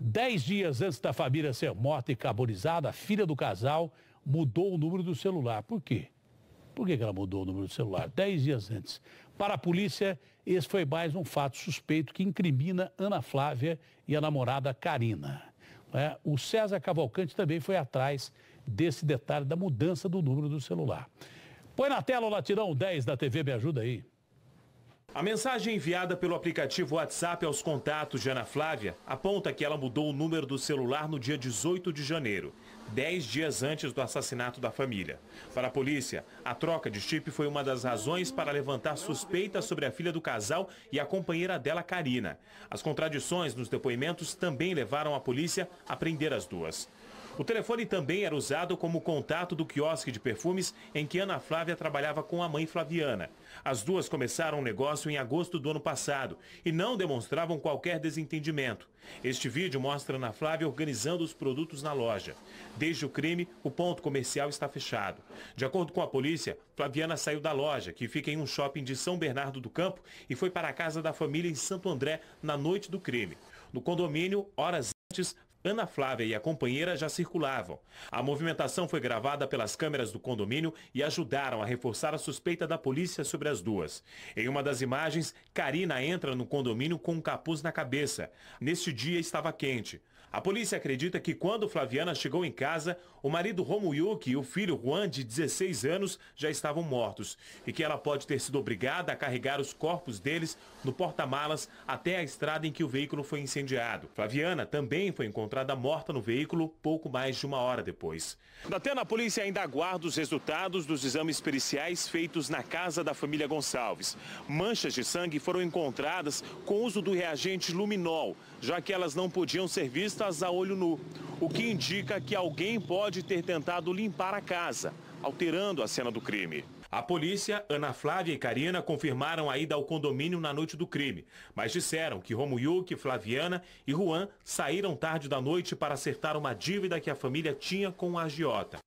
Dez dias antes da família ser morta e carbonizada, a filha do casal mudou o número do celular. Por quê? Por que ela mudou o número do celular? Dez dias antes. Para a polícia, esse foi mais um fato suspeito que incrimina Ana Flávia e a namorada Karina. Né? O César Cavalcante também foi atrás desse detalhe da mudança do número do celular. Põe na tela o latirão 10 da TV, me ajuda aí. A mensagem enviada pelo aplicativo WhatsApp aos contatos de Ana Flávia aponta que ela mudou o número do celular no dia 18 de janeiro, 10 dias antes do assassinato da família. Para a polícia, a troca de chip foi uma das razões para levantar suspeitas sobre a filha do casal e a companheira dela, Karina. As contradições nos depoimentos também levaram a polícia a prender as duas. O telefone também era usado como contato do quiosque de perfumes em que Ana Flávia trabalhava com a mãe Flaviana. As duas começaram o um negócio em agosto do ano passado e não demonstravam qualquer desentendimento. Este vídeo mostra Ana Flávia organizando os produtos na loja. Desde o crime, o ponto comercial está fechado. De acordo com a polícia, Flaviana saiu da loja, que fica em um shopping de São Bernardo do Campo, e foi para a casa da família em Santo André na noite do crime. No condomínio, horas antes, Ana Flávia e a companheira já circulavam. A movimentação foi gravada pelas câmeras do condomínio e ajudaram a reforçar a suspeita da polícia sobre as duas. Em uma das imagens, Karina entra no condomínio com um capuz na cabeça. Neste dia estava quente. A polícia acredita que quando Flaviana chegou em casa, o marido Romuyuki e o filho Juan, de 16 anos, já estavam mortos e que ela pode ter sido obrigada a carregar os corpos deles no porta-malas até a estrada em que o veículo foi incendiado. Flaviana também foi encontrada encontrada morta no veículo pouco mais de uma hora depois. Até na polícia ainda aguarda os resultados dos exames periciais feitos na casa da família Gonçalves. Manchas de sangue foram encontradas com uso do reagente luminol, já que elas não podiam ser vistas a olho nu, o que indica que alguém pode ter tentado limpar a casa alterando a cena do crime. A polícia, Ana Flávia e Karina confirmaram a ida ao condomínio na noite do crime, mas disseram que Romuyuki, Flaviana e Juan saíram tarde da noite para acertar uma dívida que a família tinha com o agiota.